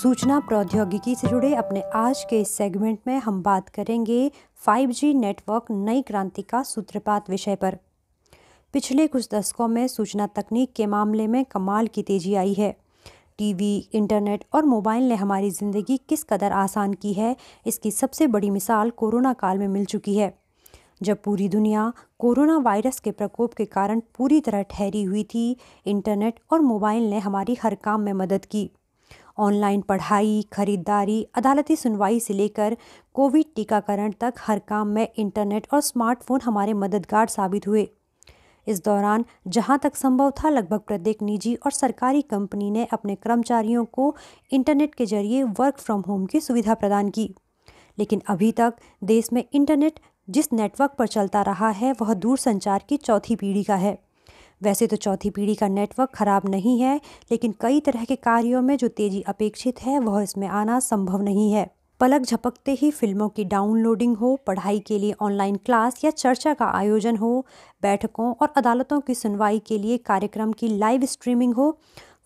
सूचना प्रौद्योगिकी से जुड़े अपने आज के इस सेगमेंट में हम बात करेंगे 5G नेटवर्क नई क्रांति का सूत्रपात विषय पर पिछले कुछ दशकों में सूचना तकनीक के मामले में कमाल की तेजी आई है टीवी, इंटरनेट और मोबाइल ने हमारी ज़िंदगी किस कदर आसान की है इसकी सबसे बड़ी मिसाल कोरोना काल में मिल चुकी है जब पूरी दुनिया कोरोना वायरस के प्रकोप के कारण पूरी तरह ठहरी हुई थी इंटरनेट और मोबाइल ने हमारी हर काम में मदद की ऑनलाइन पढ़ाई खरीदारी अदालती सुनवाई से लेकर कोविड टीकाकरण तक हर काम में इंटरनेट और स्मार्टफोन हमारे मददगार साबित हुए इस दौरान जहां तक संभव था लगभग प्रत्येक निजी और सरकारी कंपनी ने अपने कर्मचारियों को इंटरनेट के जरिए वर्क फ्रॉम होम की सुविधा प्रदान की लेकिन अभी तक देश में इंटरनेट जिस नेटवर्क पर चलता रहा है वह दूरसंचार की चौथी पीढ़ी का है वैसे तो चौथी पीढ़ी का नेटवर्क खराब नहीं है लेकिन कई तरह के कार्यों में जो तेजी अपेक्षित है वह इसमें आना संभव नहीं है पलक झपकते ही फिल्मों की डाउनलोडिंग हो पढ़ाई के लिए ऑनलाइन क्लास या चर्चा का आयोजन हो बैठकों और अदालतों की सुनवाई के लिए कार्यक्रम की लाइव स्ट्रीमिंग हो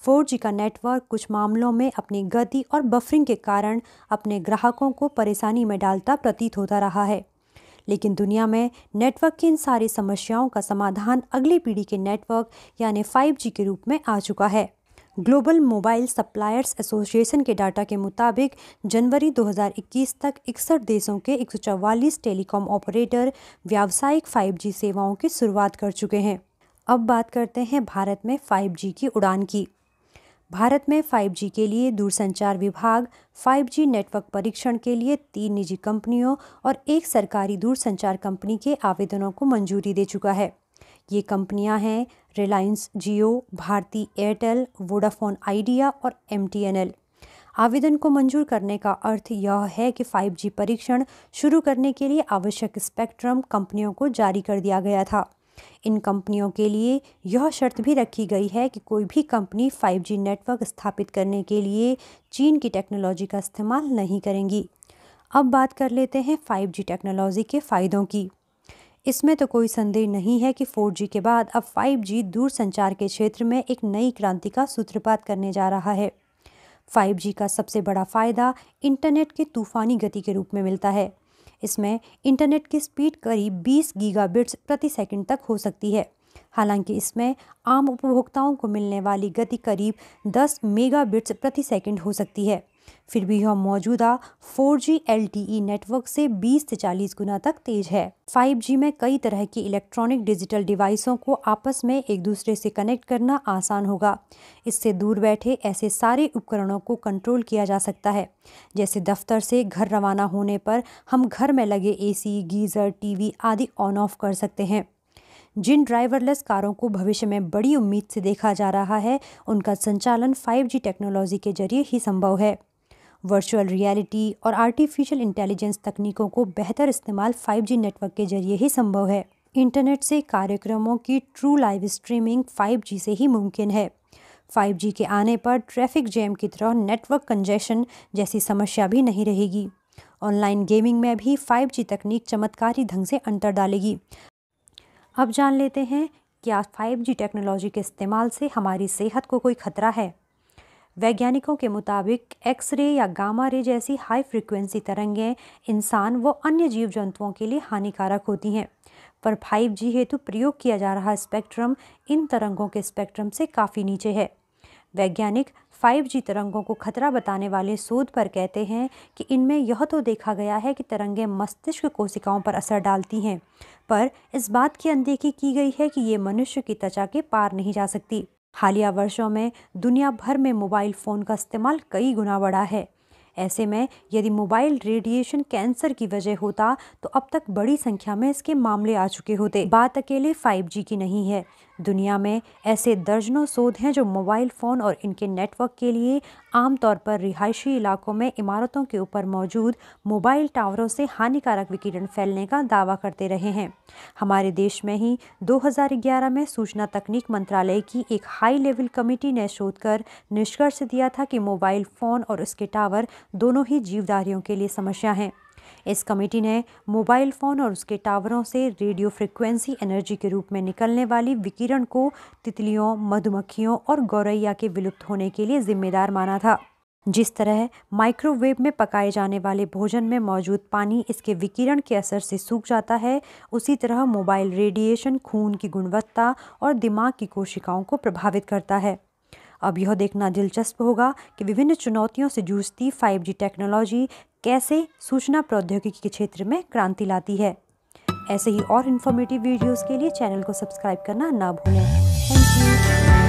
फोर का नेटवर्क कुछ मामलों में अपनी गति और बफरिंग के कारण अपने ग्राहकों को परेशानी में डालता प्रतीत होता रहा है लेकिन दुनिया में नेटवर्क की इन सारी समस्याओं का समाधान अगली पीढ़ी के नेटवर्क यानी फाइव के रूप में आ चुका है ग्लोबल मोबाइल सप्लायर्स एसोसिएशन के डाटा के मुताबिक जनवरी 2021 तक इकसठ देशों के एक टेलीकॉम ऑपरेटर व्यावसायिक 5G सेवाओं की शुरुआत कर चुके हैं अब बात करते हैं भारत में 5G की उड़ान की भारत में 5G के लिए दूरसंचार विभाग 5G नेटवर्क परीक्षण के लिए तीन निजी कंपनियों और एक सरकारी दूरसंचार कंपनी के आवेदनों को मंजूरी दे चुका है ये कंपनियां हैं रिलायंस जियो भारती एयरटेल वोडाफोन आइडिया और एम आवेदन को मंजूर करने का अर्थ यह है कि 5G परीक्षण शुरू करने के लिए आवश्यक स्पेक्ट्रम कंपनियों को जारी कर दिया गया था इन कंपनियों के लिए यह शर्त भी रखी गई है कि कोई भी कंपनी 5G नेटवर्क स्थापित करने के लिए चीन की टेक्नोलॉजी का इस्तेमाल नहीं करेंगी अब बात कर लेते हैं 5G टेक्नोलॉजी के फ़ायदों की इसमें तो कोई संदेह नहीं है कि 4G के बाद अब 5G दूर संचार के क्षेत्र में एक नई क्रांति का सूत्रपात करने जा रहा है 5G का सबसे बड़ा फ़ायदा इंटरनेट के तूफ़ानी गति के रूप में मिलता है इसमें इंटरनेट की स्पीड करीब 20 गीगाबिट्स प्रति सेकंड तक हो सकती है हालांकि इसमें आम उपभोक्ताओं को मिलने वाली गति करीब 10 मेगाबिट्स प्रति सेकंड हो सकती है फिर भी यह मौजूदा 4G LTE नेटवर्क से 20 से 40 गुना तक तेज है 5G में कई तरह की इलेक्ट्रॉनिक डिजिटल डिवाइसों को आपस में एक दूसरे से कनेक्ट करना आसान होगा इससे दूर बैठे ऐसे सारे उपकरणों को कंट्रोल किया जा सकता है जैसे दफ्तर से घर रवाना होने पर हम घर में लगे ए गीज़र टी आदि ऑन ऑफ कर सकते हैं जिन ड्राइवरलेस कारों को भविष्य में बड़ी उम्मीद से देखा जा रहा है उनका संचालन 5G टेक्नोलॉजी के जरिए ही संभव है वर्चुअल रियलिटी और आर्टिफिशियल इंटेलिजेंस तकनीकों को बेहतर इस्तेमाल 5G नेटवर्क के जरिए ही संभव है इंटरनेट से कार्यक्रमों की ट्रू लाइव स्ट्रीमिंग 5G से ही मुमकिन है 5G के आने पर ट्रैफिक जैम की तरह नेटवर्क कंजेशन जैसी समस्या भी नहीं रहेगी ऑनलाइन गेमिंग में भी 5G तकनीक चमत्कारी ढंग से अंतर डालेगी अब जान लेते हैं क्या 5G टेक्नोलॉजी के इस्तेमाल से हमारी सेहत को कोई खतरा है वैज्ञानिकों के मुताबिक एक्सरे या गामा रे जैसी हाई फ्रिक्वेंसी तरंगें इंसान व अन्य जीव जंतुओं के लिए हानिकारक होती हैं पर 5G हेतु प्रयोग किया जा रहा स्पेक्ट्रम इन तरंगों के स्पेक्ट्रम से काफ़ी नीचे है वैज्ञानिक 5G तरंगों को खतरा बताने वाले शोध पर कहते हैं कि इनमें यह तो देखा गया है कि तरंगें मस्तिष्क कोशिकाओं पर असर डालती हैं पर इस बात की अनदेखी की गई है कि ये मनुष्य की त्वचा के पार नहीं जा सकती हालिया वर्षों में दुनिया भर में मोबाइल फ़ोन का इस्तेमाल कई गुना बढ़ा है ऐसे में यदि मोबाइल रेडिएशन कैंसर की वजह होता तो अब तक बड़ी संख्या में इसके मामले आ चुके होते बात अकेले 5G की नहीं है दुनिया में ऐसे दर्जनों शोध हैं जो मोबाइल फ़ोन और इनके नेटवर्क के लिए आमतौर पर रिहायशी इलाकों में इमारतों के ऊपर मौजूद मोबाइल टावरों से हानिकारक विकिरण फैलने का दावा करते रहे हैं हमारे देश में ही 2011 में सूचना तकनीक मंत्रालय की एक हाई लेवल कमेटी ने शोध कर निष्कर्ष दिया था कि मोबाइल फ़ोन और उसके टावर दोनों ही जीवदारियों के लिए समस्या हैं इस कमेटी ने मोबाइल फ़ोन और उसके टावरों से रेडियो फ्रिक्वेंसी एनर्जी के रूप में निकलने वाली विकिरण को तितलियों मधुमक्खियों और गौरैया के विलुप्त होने के लिए जिम्मेदार माना था जिस तरह माइक्रोवेव में पकाए जाने वाले भोजन में मौजूद पानी इसके विकिरण के असर से सूख जाता है उसी तरह मोबाइल रेडिएशन खून की गुणवत्ता और दिमाग की कोशिकाओं को प्रभावित करता है अब यह देखना दिलचस्प होगा कि विभिन्न चुनौतियों से जूझती 5G टेक्नोलॉजी कैसे सूचना प्रौद्योगिकी के क्षेत्र में क्रांति लाती है ऐसे ही और इन्फॉर्मेटिव वीडियोस के लिए चैनल को सब्सक्राइब करना ना भूलें थैंक यू